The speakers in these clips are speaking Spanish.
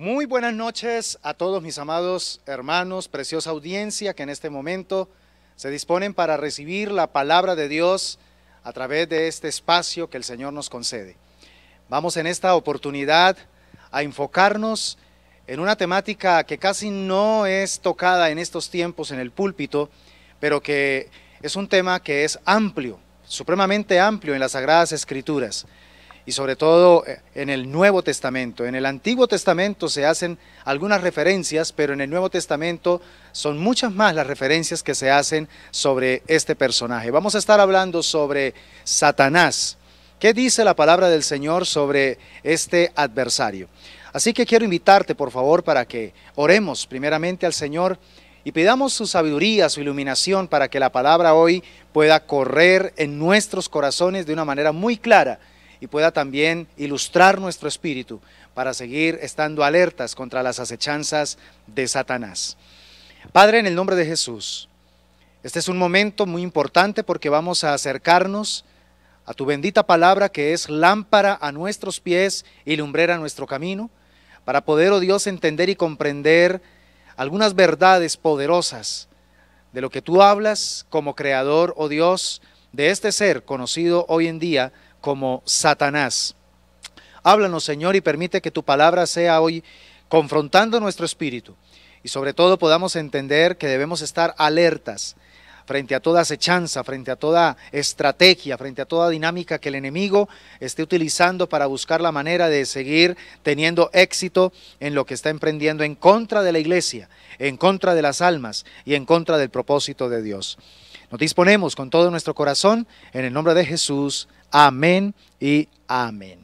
Muy buenas noches a todos mis amados hermanos, preciosa audiencia que en este momento se disponen para recibir la palabra de Dios a través de este espacio que el Señor nos concede. Vamos en esta oportunidad a enfocarnos en una temática que casi no es tocada en estos tiempos en el púlpito, pero que es un tema que es amplio, supremamente amplio en las Sagradas Escrituras y sobre todo eh, en el Nuevo Testamento. En el Antiguo Testamento se hacen algunas referencias, pero en el Nuevo Testamento son muchas más las referencias que se hacen sobre este personaje. Vamos a estar hablando sobre Satanás. ¿Qué dice la palabra del Señor sobre este adversario? Así que quiero invitarte, por favor, para que oremos primeramente al Señor y pidamos su sabiduría, su iluminación, para que la palabra hoy pueda correr en nuestros corazones de una manera muy clara y pueda también ilustrar nuestro espíritu para seguir estando alertas contra las acechanzas de Satanás. Padre, en el nombre de Jesús, este es un momento muy importante porque vamos a acercarnos a tu bendita palabra que es lámpara a nuestros pies y lumbrera a nuestro camino, para poder, oh Dios, entender y comprender algunas verdades poderosas de lo que tú hablas como creador, oh Dios, de este ser conocido hoy en día como Satanás. Háblanos, Señor, y permite que tu palabra sea hoy confrontando nuestro espíritu y sobre todo podamos entender que debemos estar alertas frente a toda acechanza, frente a toda estrategia, frente a toda dinámica que el enemigo esté utilizando para buscar la manera de seguir teniendo éxito en lo que está emprendiendo en contra de la iglesia, en contra de las almas y en contra del propósito de Dios. Nos disponemos con todo nuestro corazón en el nombre de Jesús. Amén y amén.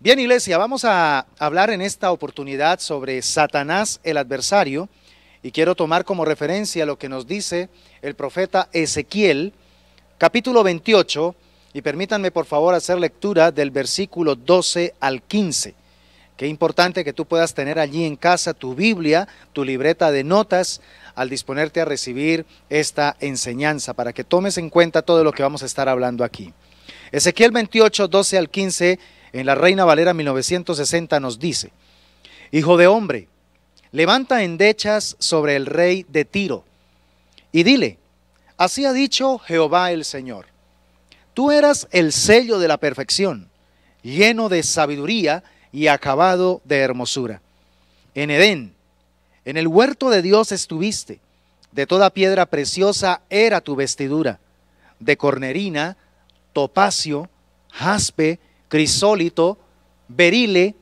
Bien, iglesia, vamos a hablar en esta oportunidad sobre Satanás el adversario y quiero tomar como referencia lo que nos dice el profeta Ezequiel, capítulo 28, y permítanme por favor hacer lectura del versículo 12 al 15. Qué importante que tú puedas tener allí en casa tu Biblia, tu libreta de notas, al disponerte a recibir esta enseñanza, para que tomes en cuenta todo lo que vamos a estar hablando aquí. Ezequiel 28, 12 al 15, en la Reina Valera 1960 nos dice, Hijo de hombre, levanta endechas sobre el rey de Tiro y dile, así ha dicho Jehová el Señor, tú eras el sello de la perfección, lleno de sabiduría, y acabado de hermosura. En Edén, en el huerto de Dios estuviste, de toda piedra preciosa era tu vestidura, de cornerina, topacio, jaspe, crisólito, berile,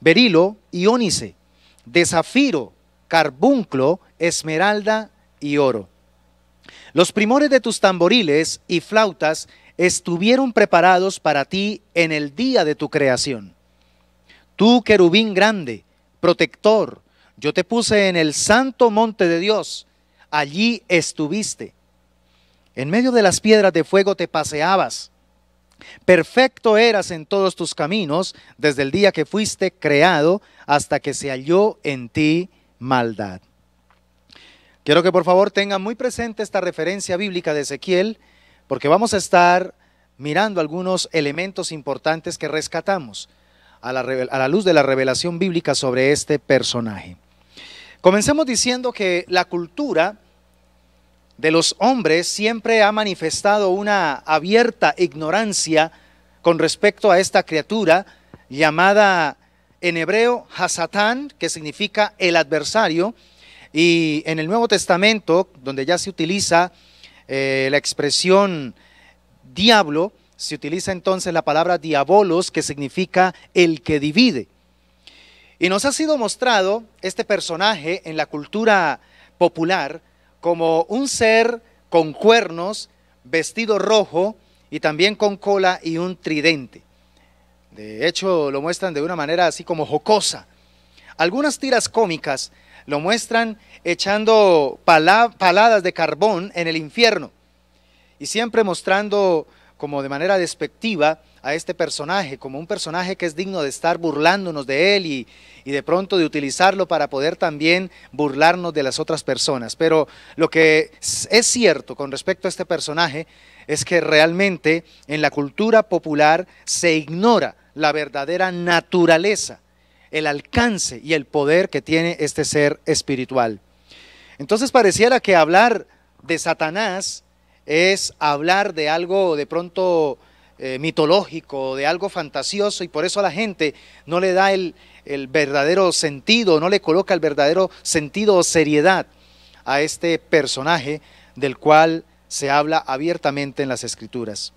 berilo y ónice, de zafiro, carbunclo, esmeralda y oro. Los primores de tus tamboriles y flautas estuvieron preparados para ti en el día de tu creación. Tú, querubín grande, protector, yo te puse en el santo monte de Dios, allí estuviste. En medio de las piedras de fuego te paseabas. Perfecto eras en todos tus caminos, desde el día que fuiste creado hasta que se halló en ti maldad. Quiero que por favor tengan muy presente esta referencia bíblica de Ezequiel, porque vamos a estar mirando algunos elementos importantes que rescatamos a la, luz de la revelación bíblica sobre este personaje. Comencemos diciendo que la cultura de los hombres siempre ha manifestado una abierta ignorancia con respecto a esta criatura llamada en hebreo Hasatán, que significa el adversario, y en el Nuevo Testamento, donde ya se utiliza eh, la expresión diablo, se utiliza entonces la palabra diabolos, que significa el que divide. Y nos ha sido mostrado este personaje en la cultura popular como un ser con cuernos, vestido rojo y también con cola y un tridente. De hecho, lo muestran de una manera así como jocosa. Algunas tiras cómicas lo muestran echando paladas de carbón en el infierno y siempre mostrando como de manera despectiva a este personaje, como un personaje que es digno de estar burlándonos de él y, y, de pronto de utilizarlo para poder también burlarnos de las otras personas. Pero lo que es cierto con respecto a este personaje es que realmente en la cultura popular se ignora la verdadera naturaleza, el alcance y el poder que tiene este ser espiritual. Entonces pareciera que hablar de Satanás es hablar de algo de pronto eh, mitológico, de algo fantasioso y por eso a la gente no le da el, el verdadero sentido, no le coloca el verdadero sentido o seriedad a este personaje del cual se habla abiertamente en las escrituras.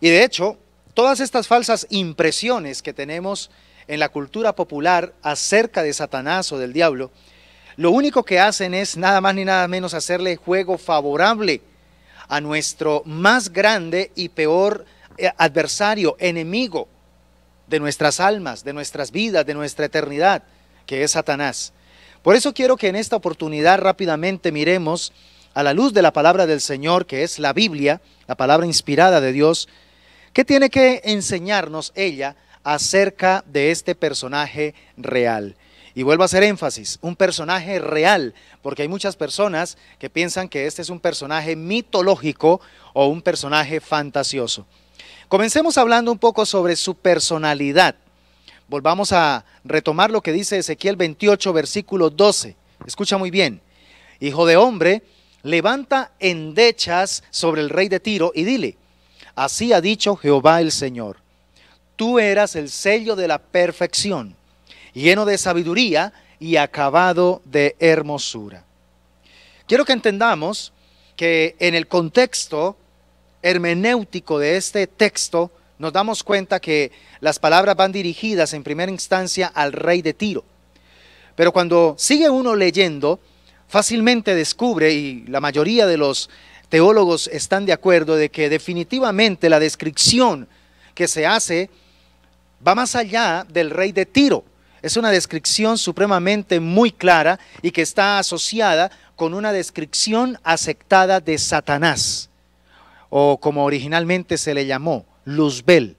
Y de hecho, todas estas falsas impresiones que tenemos en la cultura popular acerca de Satanás o del diablo, lo único que hacen es nada más ni nada menos hacerle juego favorable a nuestro más grande y peor eh, adversario, enemigo de nuestras almas, de nuestras vidas, de nuestra eternidad, que es Satanás. Por eso quiero que en esta oportunidad rápidamente miremos a la luz de la palabra del Señor, que es la Biblia, la palabra inspirada de Dios, ¿qué tiene que enseñarnos ella acerca de este personaje real? Y vuelvo a hacer énfasis, un personaje real, porque hay muchas personas que piensan que este es un personaje mitológico o un personaje fantasioso. Comencemos hablando un poco sobre su personalidad. Volvamos a retomar lo que dice Ezequiel 28, versículo 12. Escucha muy bien. Hijo de hombre, levanta endechas sobre el rey de Tiro y dile, así ha dicho Jehová el Señor, tú eras el sello de la perfección, lleno de sabiduría y acabado de hermosura. Quiero que entendamos que en el contexto hermenéutico de este texto, nos damos cuenta que las palabras van dirigidas en primera instancia al rey de Tiro. Pero cuando sigue uno leyendo, fácilmente descubre, y la mayoría de los teólogos están de acuerdo, de que definitivamente la descripción que se hace va más allá del rey de Tiro. Es una descripción supremamente muy clara y que está asociada con una descripción aceptada de Satanás, o como originalmente se le llamó, Luzbel.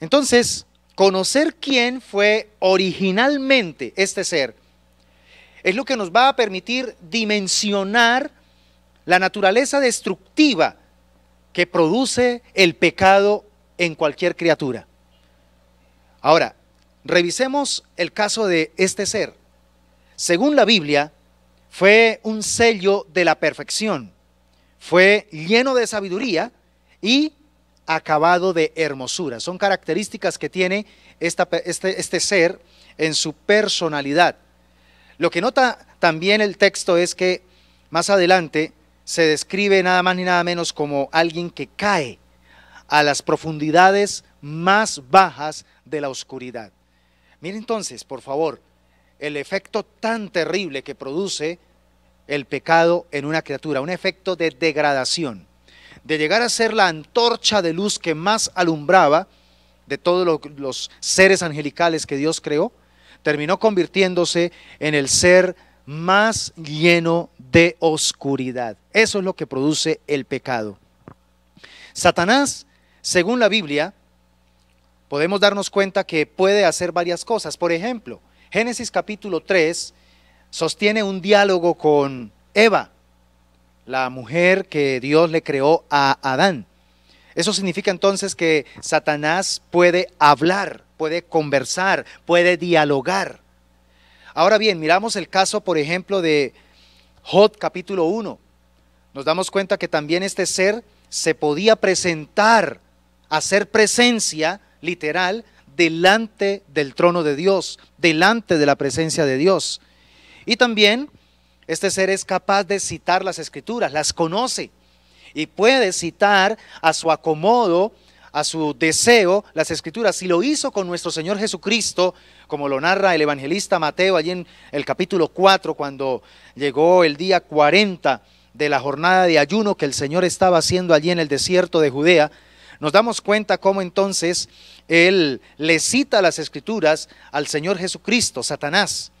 Entonces, conocer quién fue originalmente este ser es lo que nos va a permitir dimensionar la naturaleza destructiva que produce el pecado en cualquier criatura. Ahora, Revisemos el caso de este ser. Según la Biblia, fue un sello de la perfección, fue lleno de sabiduría y acabado de hermosura. Son características que tiene este, este ser en su personalidad. Lo que nota también el texto es que más adelante se describe nada más ni nada menos como alguien que cae a las profundidades más bajas de la oscuridad. Mire entonces, por favor, el efecto tan terrible que produce el pecado en una criatura, un efecto de degradación, de llegar a ser la antorcha de luz que más alumbraba de todos los seres angelicales que Dios creó, terminó convirtiéndose en el ser más lleno de oscuridad. Eso es lo que produce el pecado. Satanás, según la Biblia, podemos darnos cuenta que puede hacer varias cosas. Por ejemplo, Génesis capítulo 3 sostiene un diálogo con Eva, la mujer que Dios le creó a Adán. Eso significa entonces que Satanás puede hablar, puede conversar, puede dialogar. Ahora bien, miramos el caso, por ejemplo, de Jod capítulo 1. Nos damos cuenta que también este ser se podía presentar, hacer presencia literal, delante del trono de Dios, delante de la presencia de Dios. Y también este ser es capaz de citar las escrituras, las conoce y puede citar a su acomodo, a su deseo las escrituras. Y lo hizo con nuestro Señor Jesucristo, como lo narra el evangelista Mateo allí en el capítulo 4, cuando llegó el día 40 de la jornada de ayuno que el Señor estaba haciendo allí en el desierto de Judea, nos damos cuenta cómo entonces él le cita las escrituras al Señor Jesucristo, Satanás.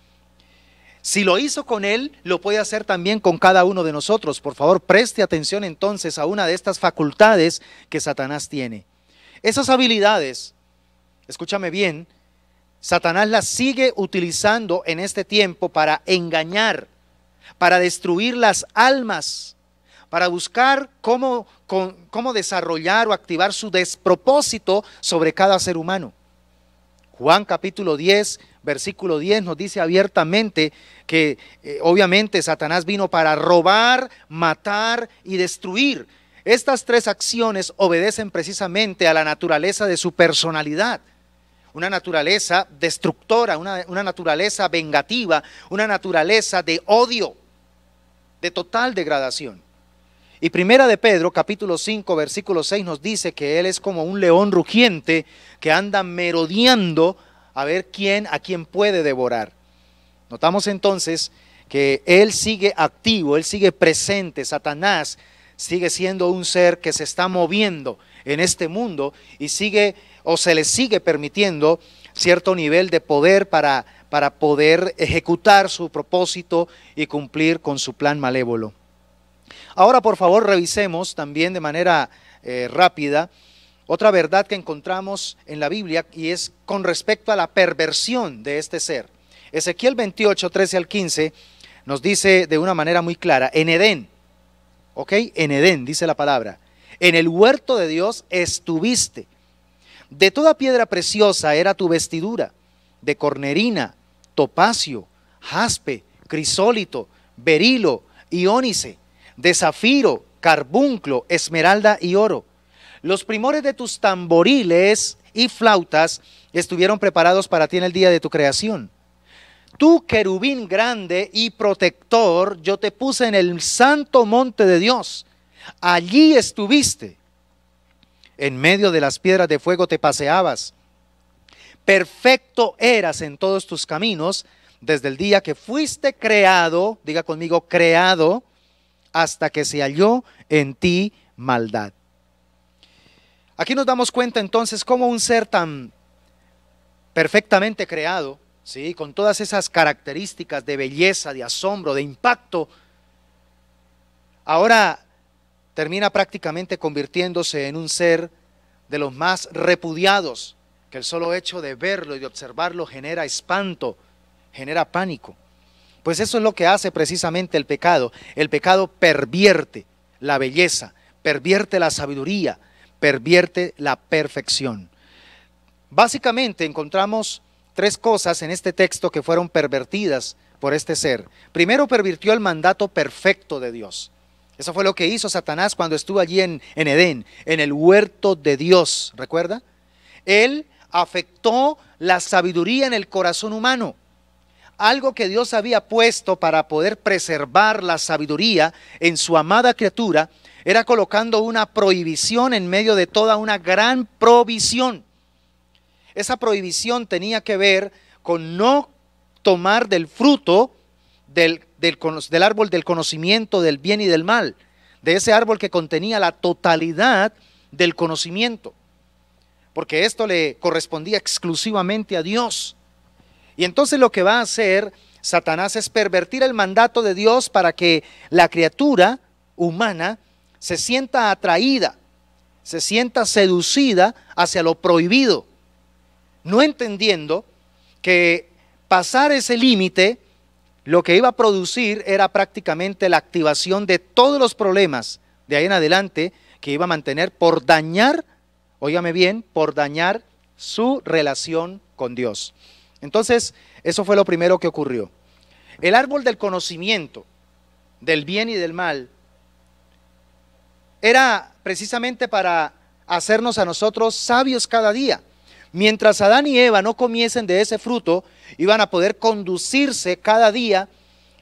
Si lo hizo con él, lo puede hacer también con cada uno de nosotros. Por favor, preste atención entonces a una de estas facultades que Satanás tiene. Esas habilidades, escúchame bien, Satanás las sigue utilizando en este tiempo para engañar, para destruir las almas, para buscar cómo cómo desarrollar o activar su despropósito sobre cada ser humano. Juan capítulo 10, versículo 10 nos dice abiertamente que eh, obviamente Satanás vino para robar, matar y destruir. Estas tres acciones obedecen precisamente a la naturaleza de su personalidad. Una naturaleza destructora, una, una naturaleza vengativa, una naturaleza de odio, de total degradación. Y primera de Pedro, capítulo 5, versículo 6, nos dice que Él es como un león rugiente que anda merodeando a ver quién a quién puede devorar. Notamos entonces que Él sigue activo, Él sigue presente, Satanás sigue siendo un ser que se está moviendo en este mundo y sigue o se le sigue permitiendo cierto nivel de poder para, para poder ejecutar su propósito y cumplir con su plan malévolo. Ahora, por favor, revisemos también de manera eh, rápida otra verdad que encontramos en la Biblia y es con respecto a la perversión de este ser. Ezequiel 28, 13 al 15 nos dice de una manera muy clara, en Edén, ¿ok? En Edén dice la palabra, en el huerto de Dios estuviste. De toda piedra preciosa era tu vestidura, de cornerina, topacio, jaspe, crisólito, berilo, iónice de zafiro, carbunclo, esmeralda y oro. Los primores de tus tamboriles y flautas estuvieron preparados para ti en el día de tu creación. Tú, querubín grande y protector, yo te puse en el santo monte de Dios. Allí estuviste. En medio de las piedras de fuego te paseabas. Perfecto eras en todos tus caminos desde el día que fuiste creado, diga conmigo, creado, hasta que se halló en ti maldad. Aquí nos damos cuenta entonces cómo un ser tan perfectamente creado, ¿sí? con todas esas características de belleza, de asombro, de impacto, ahora termina prácticamente convirtiéndose en un ser de los más repudiados, que el solo hecho de verlo y de observarlo genera espanto, genera pánico. Pues eso es lo que hace precisamente el pecado. El pecado pervierte la belleza, pervierte la sabiduría, pervierte la perfección. Básicamente encontramos tres cosas en este texto que fueron pervertidas por este ser. Primero pervirtió el mandato perfecto de Dios. Eso fue lo que hizo Satanás cuando estuvo allí en, en Edén, en el huerto de Dios, ¿recuerda? Él afectó la sabiduría en el corazón humano algo que Dios había puesto para poder preservar la sabiduría en su amada criatura, era colocando una prohibición en medio de toda una gran provisión. Esa prohibición tenía que ver con no tomar del fruto del, del, árbol del conocimiento del bien y del mal, de ese árbol que contenía la totalidad del conocimiento, porque esto le correspondía exclusivamente a Dios. Y entonces lo que va a hacer Satanás es pervertir el mandato de Dios para que la criatura humana se sienta atraída, se sienta seducida hacia lo prohibido, no entendiendo que pasar ese límite lo que iba a producir era prácticamente la activación de todos los problemas de ahí en adelante que iba a mantener por dañar, óigame bien, por dañar su relación con Dios. Entonces, eso fue lo primero que ocurrió. El árbol del conocimiento del bien y del mal era precisamente para hacernos a nosotros sabios cada día. Mientras Adán y Eva no comiesen de ese fruto, iban a poder conducirse cada día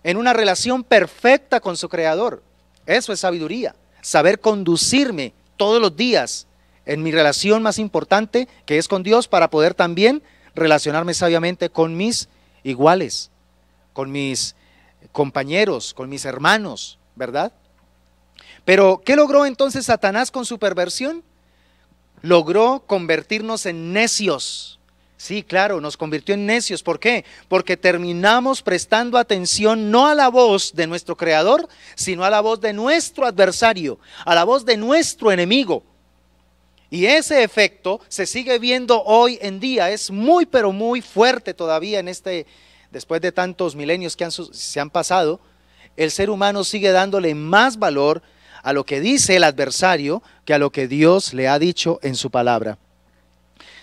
en una relación perfecta con su Creador. Eso es sabiduría, saber conducirme todos los días en mi relación más importante que es con Dios para poder también relacionarme sabiamente con mis iguales, con mis compañeros, con mis hermanos, ¿verdad? Pero, ¿qué logró entonces Satanás con su perversión? Logró convertirnos en necios. Sí, claro, nos convirtió en necios. ¿Por qué? Porque terminamos prestando atención no a la voz de nuestro Creador, sino a la voz de nuestro adversario, a la voz de nuestro enemigo. Y ese efecto se sigue viendo hoy en día, es muy pero muy fuerte todavía en este después de tantos milenios que se han pasado, el ser humano sigue dándole más valor a lo que dice el adversario que a lo que Dios le ha dicho en su palabra.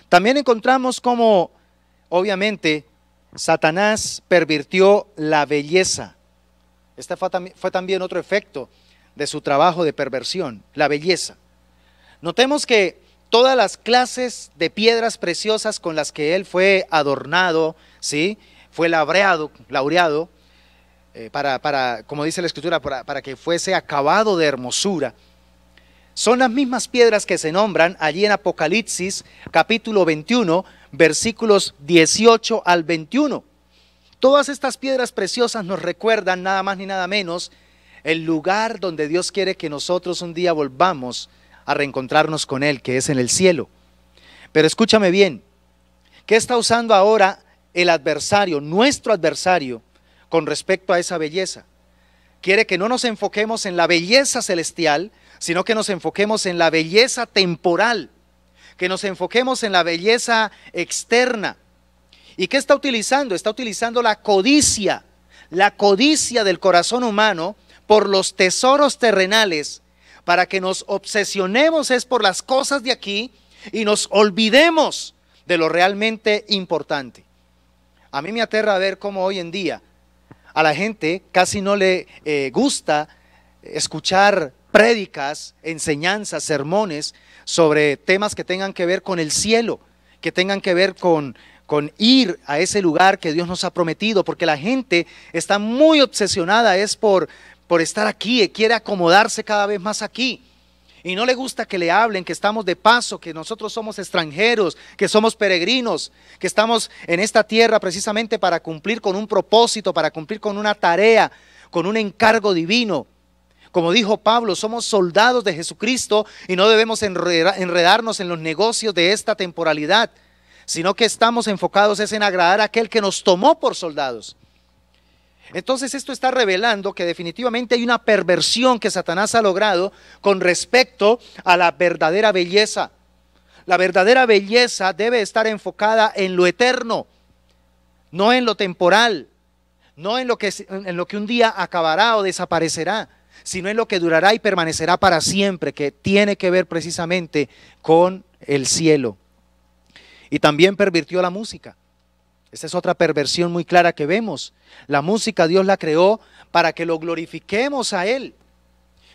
También encontramos cómo, obviamente, Satanás pervirtió la belleza. Este fue también otro efecto de su trabajo de perversión, la belleza. Notemos que todas las clases de piedras preciosas con las que él fue adornado, ¿sí? fue labreado, laureado, eh, para, para, como dice la escritura, para, para que fuese acabado de hermosura. Son las mismas piedras que se nombran allí en Apocalipsis capítulo 21, versículos 18 al 21. Todas estas piedras preciosas nos recuerdan nada más ni nada menos el lugar donde Dios quiere que nosotros un día volvamos a reencontrarnos con Él, que es en el cielo. Pero escúchame bien, ¿qué está usando ahora el adversario, nuestro adversario, con respecto a esa belleza? Quiere que no nos enfoquemos en la belleza celestial, sino que nos enfoquemos en la belleza temporal, que nos enfoquemos en la belleza externa. ¿Y qué está utilizando? Está utilizando la codicia, la codicia del corazón humano por los tesoros terrenales para que nos obsesionemos es por las cosas de aquí y nos olvidemos de lo realmente importante. A mí me aterra ver cómo hoy en día a la gente casi no le eh, gusta escuchar prédicas, enseñanzas, sermones sobre temas que tengan que ver con el cielo, que tengan que ver con, con ir a ese lugar que Dios nos ha prometido, porque la gente está muy obsesionada es por, por estar aquí, y eh, quiere acomodarse cada vez más aquí. Y no le gusta que le hablen, que estamos de paso, que nosotros somos extranjeros, que somos peregrinos, que estamos en esta tierra precisamente para cumplir con un propósito, para cumplir con una tarea, con un encargo divino. Como dijo Pablo, somos soldados de Jesucristo y no debemos enredarnos en los negocios de esta temporalidad, sino que estamos enfocados es en agradar a aquel que nos tomó por soldados. Entonces esto está revelando que definitivamente hay una perversión que Satanás ha logrado con respecto a la verdadera belleza. La verdadera belleza debe estar enfocada en lo eterno, no en lo temporal, no en lo que, en lo que un día acabará o desaparecerá, sino en lo que durará y permanecerá para siempre, que tiene que ver precisamente con el cielo. Y también pervirtió la música. Esta es otra perversión muy clara que vemos. La música Dios la creó para que lo glorifiquemos a Él.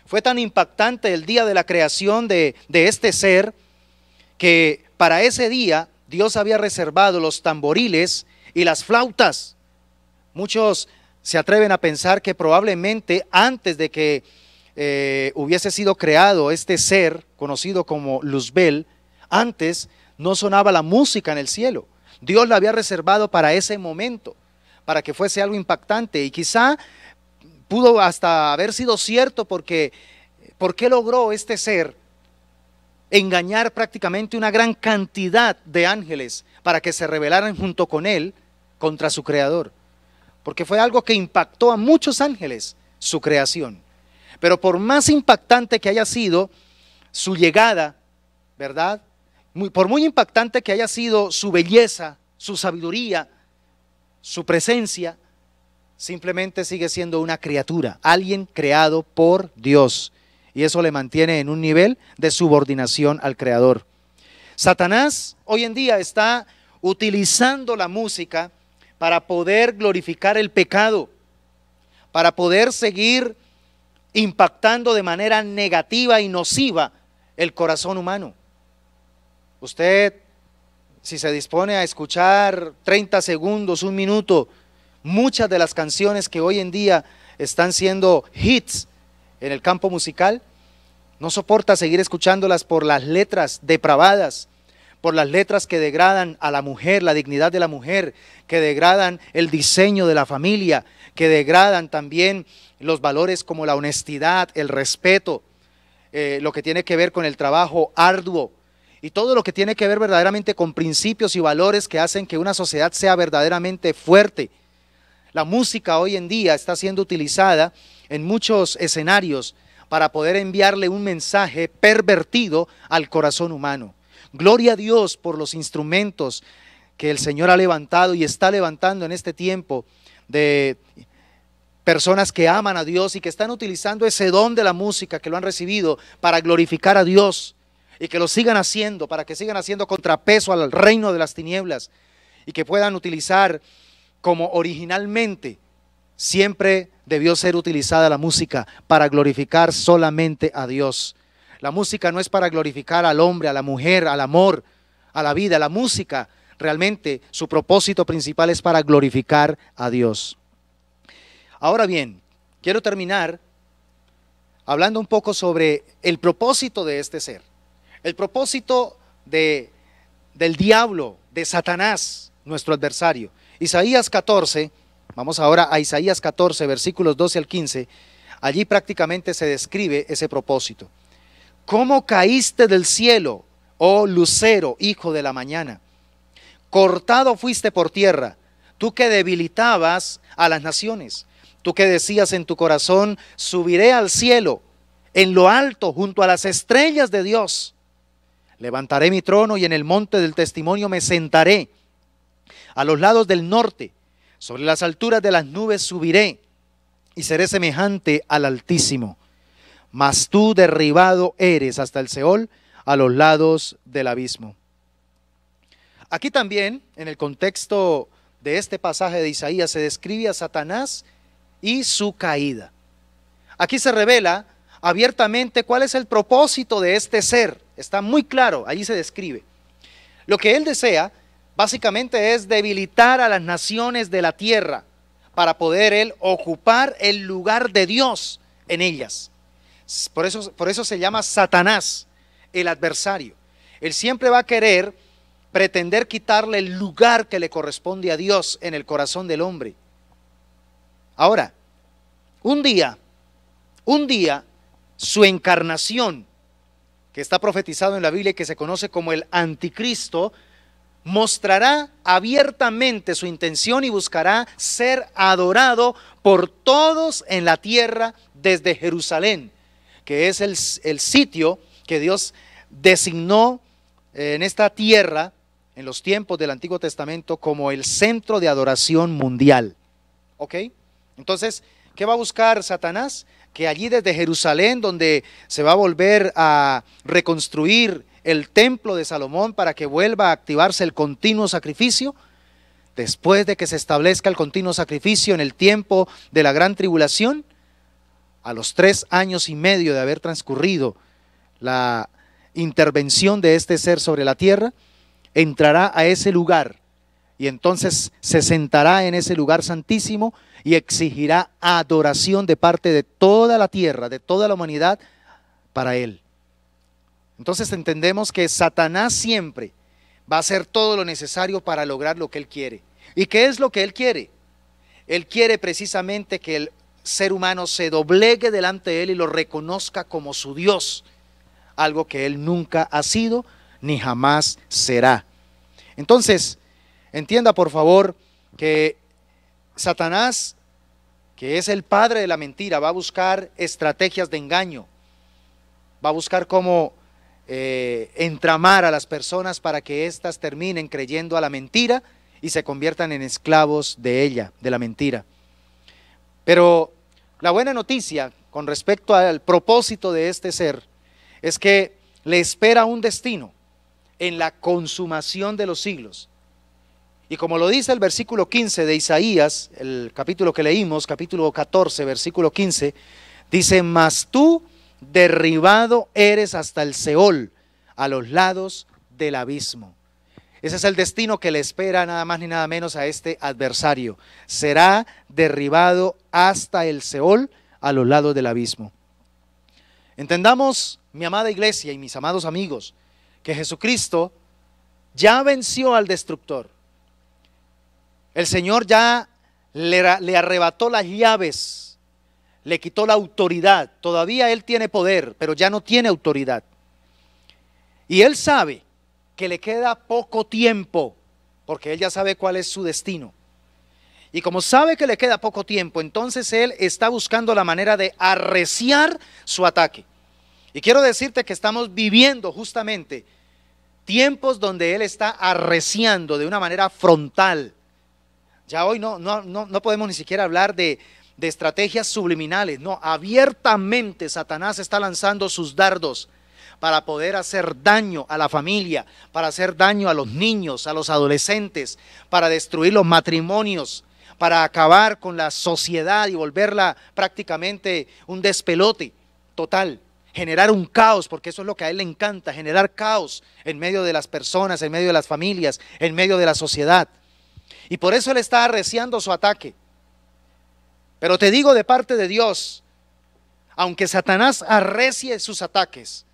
Fue tan impactante el día de la creación de, este ser que para ese día Dios había reservado los tamboriles y las flautas. Muchos se atreven a pensar que probablemente antes de que eh, hubiese sido creado este ser conocido como Luzbel, antes no sonaba la música en el cielo. Dios la había reservado para ese momento, para que fuese algo impactante. Y quizá pudo hasta haber sido cierto porque, porque logró este ser engañar prácticamente una gran cantidad de ángeles para que se rebelaran junto con él contra su creador? Porque fue algo que impactó a muchos ángeles su creación. Pero por más impactante que haya sido su llegada, ¿verdad? por muy impactante que haya sido su belleza, su sabiduría, su presencia, simplemente sigue siendo una criatura, alguien creado por Dios. Y eso le mantiene en un nivel de subordinación al Creador. Satanás hoy en día está utilizando la música para poder glorificar el pecado, para poder seguir impactando de manera negativa y nociva el corazón humano. Usted, si se dispone a escuchar 30 segundos, un minuto, muchas de las canciones que hoy en día están siendo hits en el campo musical, no soporta seguir escuchándolas por las letras depravadas, por las letras que degradan a la mujer, la dignidad de la mujer, que degradan el diseño de la familia, que degradan también los valores como la honestidad, el respeto, eh, lo que tiene que ver con el trabajo arduo, y todo lo que tiene que ver verdaderamente con principios y valores que hacen que una sociedad sea verdaderamente fuerte. La música hoy en día está siendo utilizada en muchos escenarios para poder enviarle un mensaje pervertido al corazón humano. Gloria a Dios por los instrumentos que el Señor ha levantado y está levantando en este tiempo de personas que aman a Dios y que están utilizando ese don de la música que lo han recibido para glorificar a Dios y que lo sigan haciendo para que sigan haciendo contrapeso al reino de las tinieblas y que puedan utilizar como originalmente siempre debió ser utilizada la música para glorificar solamente a Dios. La música no es para glorificar al hombre, a la mujer, al amor, a la vida. La música realmente su propósito principal es para glorificar a Dios. Ahora bien, quiero terminar hablando un poco sobre el propósito de este ser. El propósito de, del diablo, de Satanás, nuestro adversario. Isaías 14, vamos ahora a Isaías 14, versículos 12 al 15. Allí prácticamente se describe ese propósito. ¿Cómo caíste del cielo, oh lucero, hijo de la mañana? Cortado fuiste por tierra, tú que debilitabas a las naciones, tú que decías en tu corazón, subiré al cielo, en lo alto, junto a las estrellas de Dios Levantaré mi trono y en el monte del testimonio me sentaré. A los lados del norte, sobre las alturas de las nubes subiré y seré semejante al Altísimo. Mas tú derribado eres hasta el Seol, a los lados del abismo. Aquí también, en el contexto de este pasaje de Isaías, se describe a Satanás y su caída. Aquí se revela abiertamente cuál es el propósito de este ser Está muy claro, allí se describe. Lo que él desea básicamente es debilitar a las naciones de la tierra para poder él ocupar el lugar de Dios en ellas. Por eso, por eso se llama Satanás, el adversario. Él siempre va a querer pretender quitarle el lugar que le corresponde a Dios en el corazón del hombre. Ahora, un día, un día, su encarnación que está profetizado en la Biblia y que se conoce como el anticristo, mostrará abiertamente su intención y buscará ser adorado por todos en la tierra desde Jerusalén, que es el, sitio que Dios designó eh, en esta tierra en los tiempos del Antiguo Testamento como el centro de adoración mundial. ¿Ok? Entonces, ¿qué va a buscar Satanás? que allí desde Jerusalén, donde se va a volver a reconstruir el templo de Salomón para que vuelva a activarse el continuo sacrificio, después de que se establezca el continuo sacrificio en el tiempo de la gran tribulación, a los tres años y medio de haber transcurrido la intervención de este ser sobre la tierra, entrará a ese lugar y entonces se sentará en ese lugar santísimo y exigirá adoración de parte de toda la tierra, de toda la humanidad, para él. Entonces entendemos que Satanás siempre va a hacer todo lo necesario para lograr lo que él quiere. ¿Y qué es lo que él quiere? Él quiere precisamente que el ser humano se doblegue delante de él y lo reconozca como su Dios, algo que él nunca ha sido ni jamás será. Entonces, Entienda, por favor, que Satanás, que es el padre de la mentira, va a buscar estrategias de engaño, va a buscar cómo eh, entramar a las personas para que éstas terminen creyendo a la mentira y se conviertan en esclavos de ella, de la mentira. Pero la buena noticia con respecto al propósito de este ser es que le espera un destino en la consumación de los siglos. Y como lo dice el versículo 15 de Isaías, el capítulo que leímos, capítulo 14, versículo 15, dice, mas tú derribado eres hasta el Seol, a los lados del abismo. Ese es el destino que le espera nada más ni nada menos a este adversario. Será derribado hasta el Seol, a los lados del abismo. Entendamos, mi amada iglesia y mis amados amigos, que Jesucristo ya venció al destructor el Señor ya le, arrebató las llaves, le quitó la autoridad. Todavía Él tiene poder, pero ya no tiene autoridad. Y Él sabe que le queda poco tiempo, porque Él ya sabe cuál es su destino. Y como sabe que le queda poco tiempo, entonces Él está buscando la manera de arreciar su ataque. Y quiero decirte que estamos viviendo justamente tiempos donde Él está arreciando de una manera frontal ya hoy no, no, no, no podemos ni siquiera hablar de, de estrategias subliminales. No, abiertamente Satanás está lanzando sus dardos para poder hacer daño a la familia, para hacer daño a los niños, a los adolescentes, para destruir los matrimonios, para acabar con la sociedad y volverla prácticamente un despelote total. Generar un caos, porque eso es lo que a él le encanta, generar caos en medio de las personas, en medio de las familias, en medio de la sociedad. Y por eso él está arreciando su ataque. Pero te digo de parte de Dios, aunque Satanás arrecie sus ataques,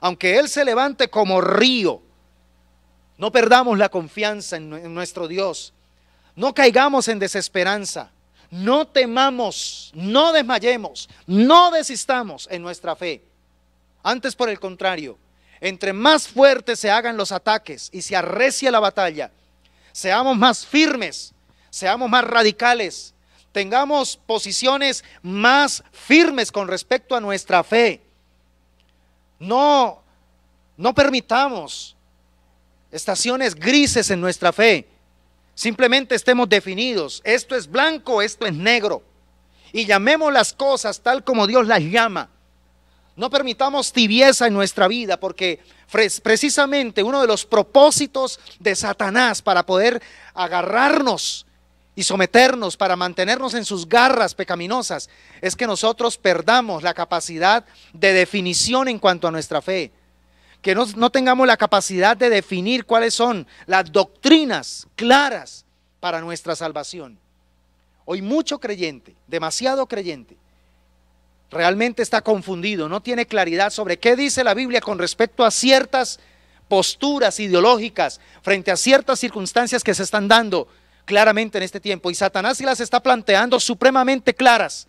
aunque él se levante como río, no perdamos la confianza en nuestro Dios. No caigamos en desesperanza. No temamos, no desmayemos, no desistamos en nuestra fe. Antes, por el contrario, entre más fuertes se hagan los ataques y se arrecie la batalla, seamos más firmes, seamos más radicales, tengamos posiciones más firmes con respecto a nuestra fe. No, no permitamos estaciones grises en nuestra fe. Simplemente estemos definidos. Esto es blanco, esto es negro. Y llamemos las cosas tal como Dios las llama. No permitamos tibieza en nuestra vida porque precisamente uno de los propósitos de Satanás para poder agarrarnos y someternos, para mantenernos en sus garras pecaminosas, es que nosotros perdamos la capacidad de definición en cuanto a nuestra fe. Que no, tengamos la capacidad de definir cuáles son las doctrinas claras para nuestra salvación. Hoy mucho creyente, demasiado creyente, realmente está confundido, no tiene claridad sobre qué dice la Biblia con respecto a ciertas posturas ideológicas, frente a ciertas circunstancias que se están dando claramente en este tiempo. Y Satanás sí las está planteando supremamente claras.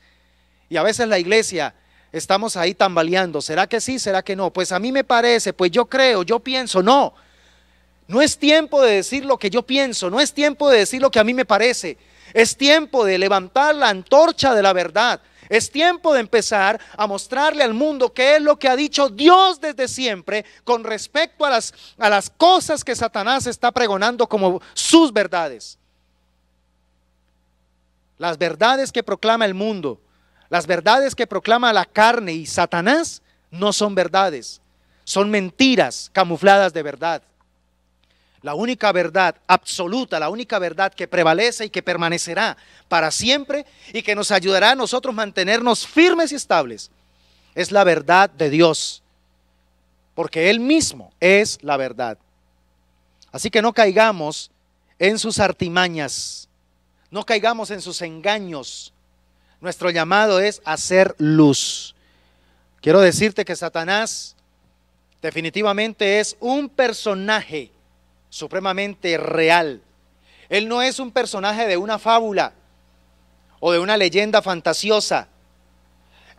Y a veces la iglesia estamos ahí tambaleando. ¿Será que sí? ¿Será que no? Pues a mí me parece, pues yo creo, yo pienso. No, no es tiempo de decir lo que yo pienso, no es tiempo de decir lo que a mí me parece. Es tiempo de levantar la antorcha de la verdad, es tiempo de empezar a mostrarle al mundo qué es lo que ha dicho Dios desde siempre con respecto a las, a las cosas que Satanás está pregonando como sus verdades. Las verdades que proclama el mundo, las verdades que proclama la carne y Satanás no son verdades, son mentiras camufladas de verdad. La única verdad absoluta, la única verdad que prevalece y que permanecerá para siempre y que nos ayudará a nosotros mantenernos firmes y estables, es la verdad de Dios. Porque Él mismo es la verdad. Así que no caigamos en sus artimañas, no caigamos en sus engaños. Nuestro llamado es hacer luz. Quiero decirte que Satanás definitivamente es un personaje supremamente real. Él no es un personaje de una fábula o de una leyenda fantasiosa.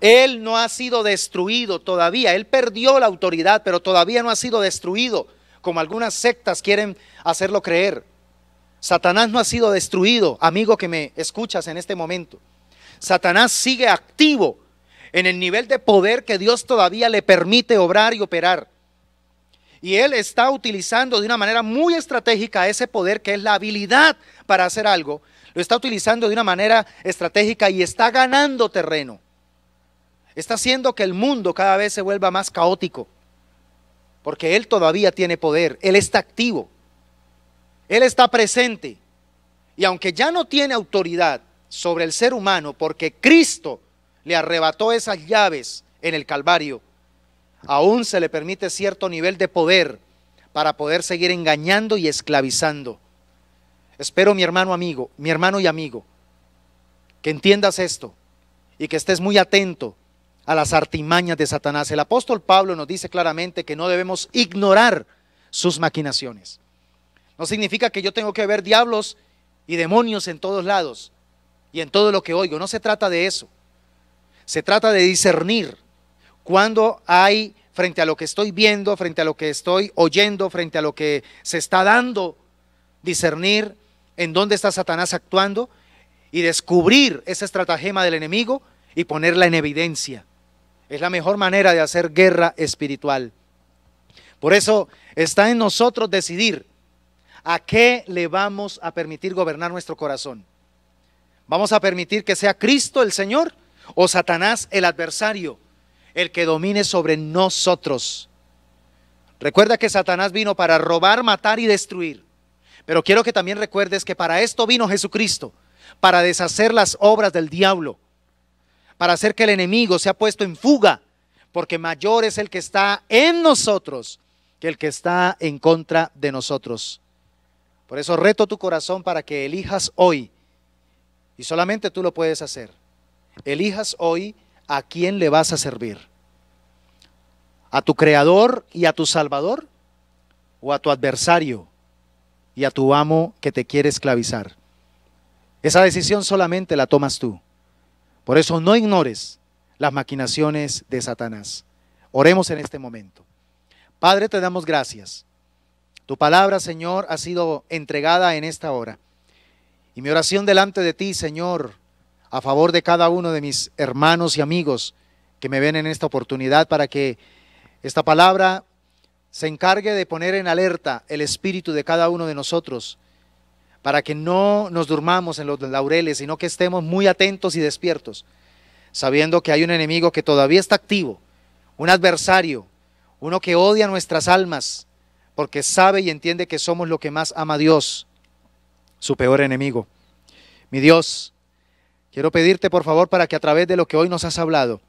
Él no ha sido destruido todavía. Él perdió la autoridad, pero todavía no ha sido destruido, como algunas sectas quieren hacerlo creer. Satanás no ha sido destruido, amigo que me escuchas en este momento. Satanás sigue activo en el nivel de poder que Dios todavía le permite obrar y operar. Y él está utilizando de una manera muy estratégica ese poder que es la habilidad para hacer algo. Lo está utilizando de una manera estratégica y está ganando terreno. Está haciendo que el mundo cada vez se vuelva más caótico. Porque él todavía tiene poder. Él está activo. Él está presente. Y aunque ya no tiene autoridad sobre el ser humano porque Cristo le arrebató esas llaves en el Calvario, aún se le permite cierto nivel de poder para poder seguir engañando y esclavizando. Espero mi hermano amigo, mi hermano y amigo, que entiendas esto y que estés muy atento a las artimañas de Satanás. El apóstol Pablo nos dice claramente que no debemos ignorar sus maquinaciones. No significa que yo tengo que ver diablos y demonios en todos lados y en todo lo que oigo. No se trata de eso. Se trata de discernir cuando hay frente a lo que estoy viendo, frente a lo que estoy oyendo, frente a lo que se está dando, discernir en dónde está Satanás actuando y descubrir ese estratagema del enemigo y ponerla en evidencia. Es la mejor manera de hacer guerra espiritual. Por eso está en nosotros decidir a qué le vamos a permitir gobernar nuestro corazón. ¿Vamos a permitir que sea Cristo el Señor o Satanás el adversario? el que domine sobre nosotros. Recuerda que Satanás vino para robar, matar y destruir. Pero quiero que también recuerdes que para esto vino Jesucristo, para deshacer las obras del diablo, para hacer que el enemigo sea puesto en fuga, porque mayor es el que está en nosotros que el que está en contra de nosotros. Por eso reto tu corazón para que elijas hoy, y solamente tú lo puedes hacer, elijas hoy ¿a quién le vas a servir? ¿A tu creador y a tu salvador? ¿O a tu adversario y a tu amo que te quiere esclavizar? Esa decisión solamente la tomas tú. Por eso no ignores las maquinaciones de Satanás. Oremos en este momento. Padre, te damos gracias. Tu palabra, Señor, ha sido entregada en esta hora. Y mi oración delante de ti, Señor, a favor de cada uno de mis hermanos y amigos que me ven en esta oportunidad para que esta palabra se encargue de poner en alerta el espíritu de cada uno de nosotros, para que no nos durmamos en los laureles, sino que estemos muy atentos y despiertos, sabiendo que hay un enemigo que todavía está activo, un adversario, uno que odia nuestras almas, porque sabe y entiende que somos lo que más ama a Dios, su peor enemigo. Mi Dios, Quiero pedirte, por favor, para que a través de lo que hoy nos has hablado,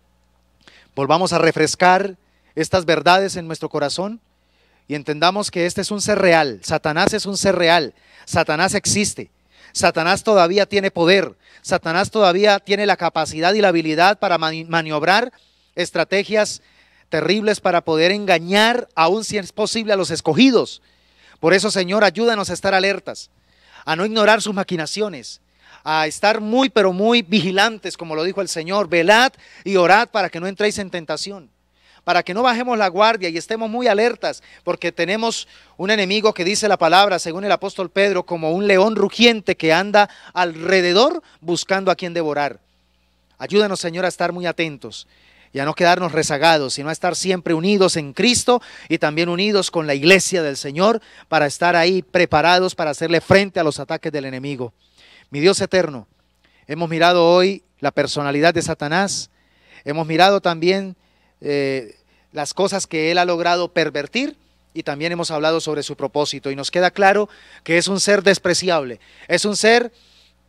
volvamos a refrescar estas verdades en nuestro corazón y entendamos que este es un ser real. Satanás es un ser real. Satanás existe. Satanás todavía tiene poder. Satanás todavía tiene la capacidad y la habilidad para maniobrar estrategias terribles para poder engañar, aún si es posible, a los escogidos. Por eso, Señor, ayúdanos a estar alertas, a no ignorar sus maquinaciones a estar muy, pero muy vigilantes, como lo dijo el Señor, velad y orad para que no entréis en tentación, para que no bajemos la guardia y estemos muy alertas, porque tenemos un enemigo que dice la palabra, según el apóstol Pedro, como un león rugiente que anda alrededor buscando a quien devorar. Ayúdanos, Señor, a estar muy atentos y a no quedarnos rezagados, sino a estar siempre unidos en Cristo y también unidos con la iglesia del Señor para estar ahí preparados para hacerle frente a los ataques del enemigo. Mi Dios eterno, hemos mirado hoy la personalidad de Satanás, hemos mirado también eh, las cosas que él ha logrado pervertir y también hemos hablado sobre su propósito y nos queda claro que es un ser despreciable, es un ser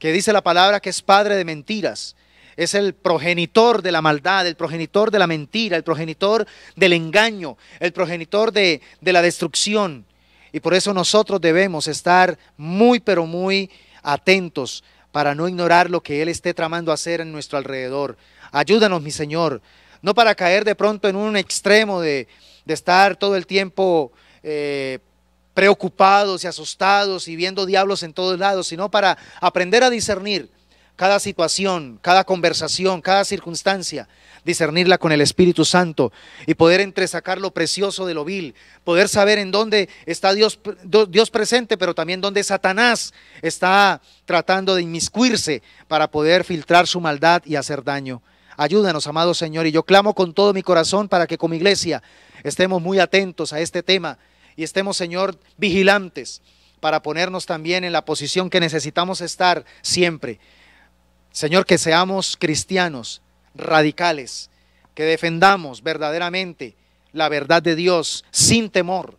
que dice la palabra que es padre de mentiras, es el progenitor de la maldad, el progenitor de la mentira, el progenitor del engaño, el progenitor de la destrucción. Y por eso nosotros debemos estar muy, pero muy atentos para no ignorar lo que Él esté tramando hacer en nuestro alrededor. Ayúdanos, mi Señor, no para caer de pronto en un extremo de, estar todo el tiempo eh, preocupados y asustados y viendo diablos en todos lados, sino para aprender a discernir cada situación, cada conversación, cada circunstancia, discernirla con el Espíritu Santo y poder entresacar lo precioso de lo vil, poder saber en dónde está Dios, Dios presente, pero también dónde Satanás está tratando de inmiscuirse para poder filtrar su maldad y hacer daño. Ayúdanos, amado Señor, y yo clamo con todo mi corazón para que como iglesia estemos muy atentos a este tema y estemos, Señor, vigilantes para ponernos también en la posición que necesitamos estar siempre Señor, que seamos cristianos radicales, que defendamos verdaderamente la verdad de Dios sin temor,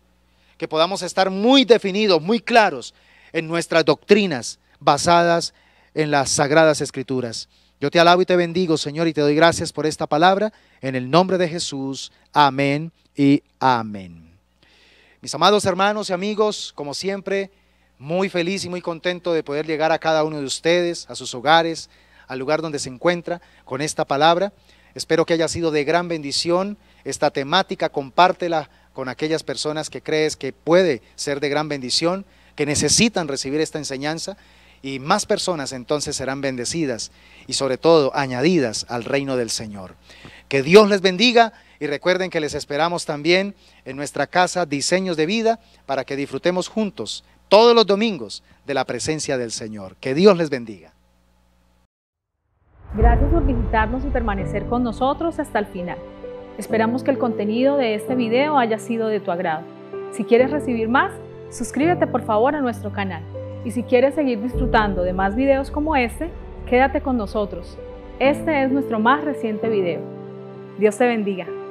que podamos estar muy definidos, muy claros en nuestras doctrinas basadas en las sagradas escrituras. Yo te alabo y te bendigo, Señor, y te doy gracias por esta palabra. En el nombre de Jesús, amén y amén. Mis amados hermanos y amigos, como siempre, muy feliz y muy contento de poder llegar a cada uno de ustedes, a sus hogares, al lugar donde se encuentra con esta palabra. Espero que haya sido de gran bendición esta temática. Compártela con aquellas personas que crees que puede ser de gran bendición, que necesitan recibir esta enseñanza y más personas entonces serán bendecidas y sobre todo añadidas al reino del Señor. Que Dios les bendiga y recuerden que les esperamos también en nuestra casa Diseños de Vida para que disfrutemos juntos todos los domingos de la presencia del Señor. Que Dios les bendiga. Gracias por visitarnos y permanecer con nosotros hasta el final. Esperamos que el contenido de este video haya sido de tu agrado. Si quieres recibir más, suscríbete por favor a nuestro canal. Y si quieres seguir disfrutando de más videos como este, quédate con nosotros. Este es nuestro más reciente video. Dios te bendiga.